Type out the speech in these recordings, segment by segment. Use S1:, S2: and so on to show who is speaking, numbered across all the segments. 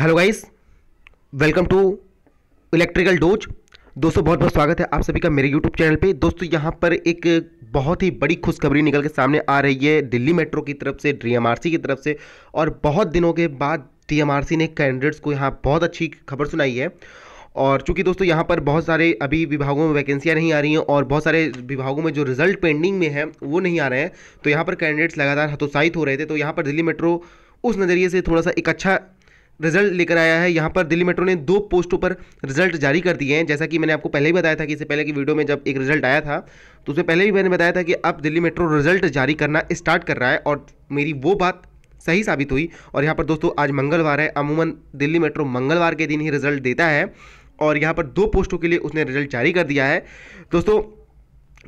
S1: hello guys welcome to electrical dose दोस्तों बहुत बहुत स्वागत है आप सभी का मेरे यूट्यूब चैनल पे दोस्तों यहाँ पर एक बहुत ही बड़ी खुशखबरी निकल के सामने आ रही है दिल्ली मेट्रो की तरफ से डीएमआरसी की तरफ से और बहुत दिनों के बाद डीएमआरसी ने कैंडिडेट्स को यहाँ बहुत अच्छी खबर सुनाई है और चूंकि दोस्तों यहाँ पर बहुत सारे अभी विभागों में वैकेंसियाँ नहीं आ रही हैं और बहुत सारे विभागों में जो रिजल्ट पेंडिंग में है वो नहीं आ रहे हैं तो यहाँ पर कैंडिडेट्स लगातार हतोत्साहित हो रहे थे तो यहाँ पर दिल्ली मेट्रो उस नज़रिए से थोड़ा सा एक अच्छा रिजल्ट लेकर आया है यहाँ पर दिल्ली मेट्रो ने दो पोस्टों पर रिजल्ट जारी कर दिए हैं जैसा कि मैंने आपको पहले ही बताया था कि इससे पहले की वीडियो में जब एक रिजल्ट आया था तो उसमें पहले भी मैंने बताया था कि अब दिल्ली मेट्रो रिजल्ट जारी करना स्टार्ट कर रहा है और मेरी वो बात सही साबित हुई और यहाँ पर दोस्तों आज मंगलवार है अमूमन दिल्ली मेट्रो मंगलवार के दिन ही रिजल्ट देता है और यहाँ पर दो पोस्टों के लिए उसने रिजल्ट जारी कर दिया है दोस्तों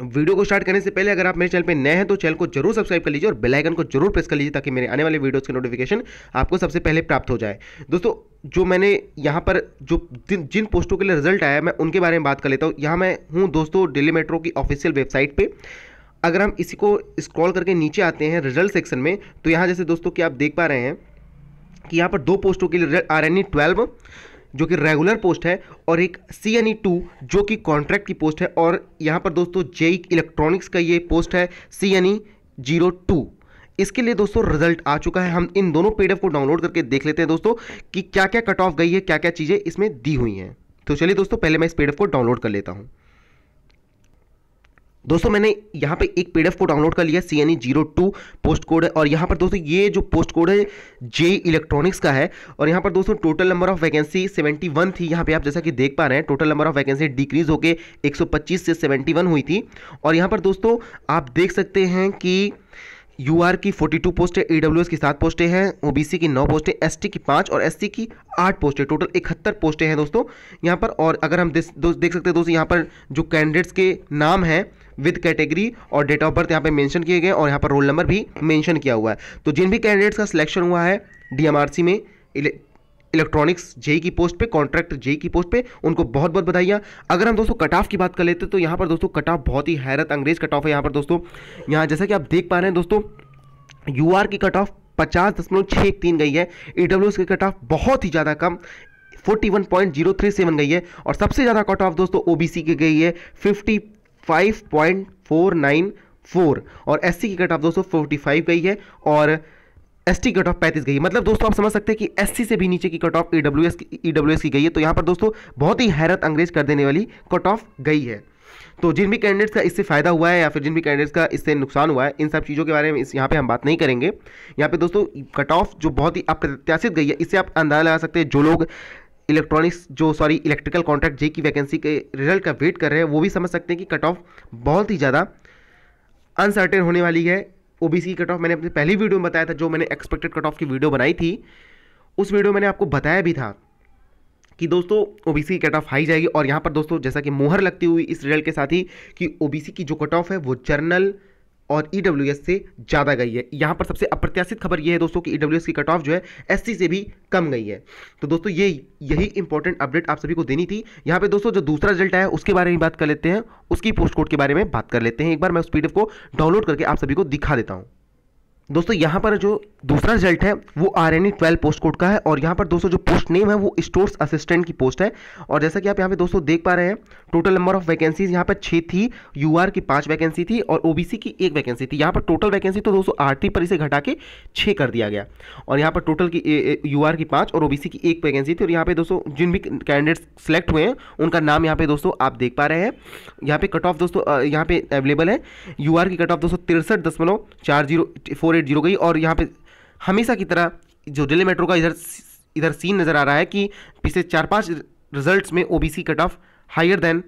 S1: वीडियो को स्टार्ट करने से पहले अगर आप मेरे चैनल पर नए हैं तो चैनल को जरूर सब्सक्राइब कर लीजिए और बेल आइकन को जरूर प्रेस कर लीजिए ताकि मेरे आने वाले वीडियोस के नोटिफिकेशन आपको सबसे पहले प्राप्त हो जाए दोस्तों जो मैंने यहाँ पर जो जिन पोस्टों के लिए रिजल्ट आया मैं उनके बारे में बात कर लेता हूँ यहाँ मैं हूँ दोस्तों डेली मेट्रो की ऑफिशियल वेबसाइट पर अगर हम इसी को स्क्रॉल करके नीचे आते हैं रिजल्ट सेक्शन में तो यहाँ जैसे दोस्तों कि आप देख पा रहे हैं कि यहाँ पर दो पोस्टों के लिए आर एन ई ट्वेल्व जो कि रेगुलर पोस्ट है और एक सी एन ई टू जो कि कॉन्ट्रैक्ट की पोस्ट है और यहाँ पर दोस्तों जेई इलेक्ट्रॉनिक्स e का ये पोस्ट है C N E zero two इसके लिए दोस्तों रिजल्ट आ चुका है हम इन दोनों पी को डाउनलोड करके देख लेते हैं दोस्तों कि क्या क्या कट ऑफ गई है क्या क्या चीज़ें इसमें दी हुई हैं तो चलिए दोस्तों पहले मैं इस पी को डाउनलोड कर लेता हूँ दोस्तों मैंने यहाँ पे एक पीडीएफ को डाउनलोड कर लिया C N E zero two post code है और यहाँ पर दोस्तों ये जो पोस्ट कोड है जे इलेक्ट्रॉनिक्स का है और यहाँ पर दोस्तों टोटल नंबर ऑफ वैकेंसी 71 थी यहाँ पे आप जैसा कि देख पा रहे हैं total number of vacancy decrease होकर एक पच्चीस से 71 हुई थी और यहाँ पर दोस्तों आप देख सकते हैं कि यू आर की 42 पोस्टें ई की सात पोस्टें हैं ओबीसी की नौ पोस्टें एसटी की पाँच और एससी की आठ पोस्टें टोटल इकहत्तर पोस्टें हैं दोस्तों यहाँ पर और अगर हम देख सकते हैं दोस्तों यहाँ पर जो कैंडिडेट्स के नाम हैं विद कैटेगरी और डेट ऑफ बर्थ यहाँ पर मैंशन किए गए और यहाँ पर रोल नंबर भी मैंशन किया हुआ है तो जिन भी कैंडिडेट्स का सिलेक्शन हुआ है सी में इलेक्ट्रॉनिक्स जेई की पोस्ट पे कॉन्ट्रैक्ट जेई की पोस्ट पे उनको बहुत बहुत बधाइयाँ अगर हम दोस्तों कट ऑफ की बात कर लेते हैं तो यहाँ पर दोस्तों कट ऑफ बहुत ही हैरत अंग्रेज कट ऑफ है यहाँ पर दोस्तों यहाँ जैसा कि आप देख पा रहे हैं दोस्तों यू की कट ऑफ पचास दशमलव छः एक तीन गई है ई डब्ल्यू की कट ऑफ बहुत ही ज़्यादा कम 41.037 गई है और सबसे ज़्यादा कट ऑफ दोस्तों ओ सी की गई है 55.494 और एस की कट ऑफ दोस्तों 45 गई है और एस टी कट ऑफ पैंतीस गई है मतलब दोस्तों आप समझ सकते हैं कि एस से भी नीचे की कट ऑफ ई डब्ल्यू की गई है तो यहाँ पर दोस्तों बहुत ही हैरत अंग्रेज कर देने वाली कट ऑफ गई है तो जिन भी कैंडिडेट्स का इससे फ़ायदा हुआ है या फिर जिन भी कैंडिडेट्स का इससे नुकसान हुआ है इन सब चीज़ों के बारे में इस यहाँ पे हम बात नहीं करेंगे यहाँ पे दोस्तों कट ऑफ जो बहुत ही अप्रत्याशित गई है इससे आप अंदाजा लगा सकते हैं जो लोग इलेक्ट्रॉनिक्स जो सॉरी इलेक्ट्रिकल कॉन्ट्रैक्ट जे की वैकेंसी के रिजल्ट का वेट कर रहे हैं वो भी समझ सकते हैं कि कट ऑफ बहुत ही ज़्यादा अनसर्टेन होने वाली है ओबीसी कट ऑफ मैंने अपनी पहली वीडियो में बताया था जो मैंने एक्सपेक्टेड कट ऑफ की वीडियो बनाई थी उस वीडियो मैंने आपको बताया भी था कि दोस्तों ओबीसी की कट ऑफ हाई जाएगी और यहाँ पर दोस्तों जैसा कि मोहर लगती हुई इस रिजल्ट के साथ ही कि ओबीसी की जो कट ऑफ है वो जर्नल और ई e से ज़्यादा गई है यहाँ पर सबसे अप्रत्याशित खबर यह है दोस्तों कि ई e की कट ऑफ जो है एस से भी कम गई है तो दोस्तों ये यही इंपॉर्टेंट अपडेट आप सभी को देनी थी यहाँ पे दोस्तों जो दूसरा रिजल्ट आया उसके बारे में बात कर लेते हैं उसकी पोस्ट कोड के बारे में बात कर लेते हैं एक बार मैं उस पी को डाउनलोड करके आप सभी को दिखा देता हूँ दोस्तों यहाँ पर जो दूसरा रिजल्ट है वो R N E twelve post code का है और यहाँ पर दोस्तों जो पोस्ट नेम है वो स्टोर्स असिस्टेंट की पोस्ट है और जैसा कि आप यहाँ पे दोस्तों देख पा रहे हैं टोटल नंबर ऑफ वैकेंसीज यहाँ पर छः थी यू आर की पाँच वैकेंसी थी और ओ बी सी की एक वैकेंसी थी यहाँ पर टोटल वैकेंसी तो दोस्तों आठ पर इसे घटा के छः कर दिया गया और यहाँ पर टोटल की यू आर की पाँच और ओ बी सी की एक वैकेंसी थी और यहाँ पर दोस्तों जिन भी कैंडिडेट्स सेलेक्ट हुए हैं उनका नाम यहाँ पर दोस्तों आप देख पा रहे हैं यहाँ पर कट ऑफ दोस्तों यहाँ पे अवेलेबल है यू आर की कट ऑफ दोस्तों तिरसठ दशमलव चार जीरो फोर रेट जीरो गई और यहाँ पे हमेशा की तरह जो दिल्ली मेट्रो का इधर इधर सीन नज़र आ रहा है कि पिछले चार पांच रिजल्ट्स में OBC cut off higher than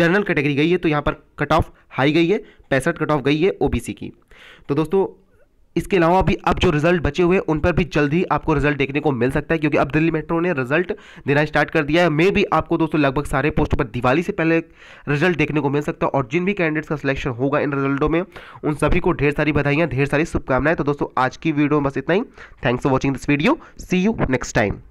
S1: general category गई है तो यहाँ पर कट ऑफ हाई गई है पैंसठ कट ऑफ गई है ओबीसी की तो दोस्तों इसके अलावा भी अब जो रिजल्ट बचे हुए हैं उन पर भी जल्द ही आपको रिजल्ट देखने को मिल सकता है क्योंकि अब दिल्ली मेट्रो ने रिजल्ट देना स्टार्ट कर दिया है मे भी आपको दोस्तों लगभग सारे पोस्ट पर दिवाली से पहले रिजल्ट देखने को मिल सकता है और जिन भी कैंडिडेट्स का सिलेक्शन होगा इन रिजल्टों में उन सभी को ढेर सारी बधाइयाँ ढेर सारी शुभकामनाएं तो दोस्तों आज की वीडियो में बस इतना ही thanks for watching this video see you next time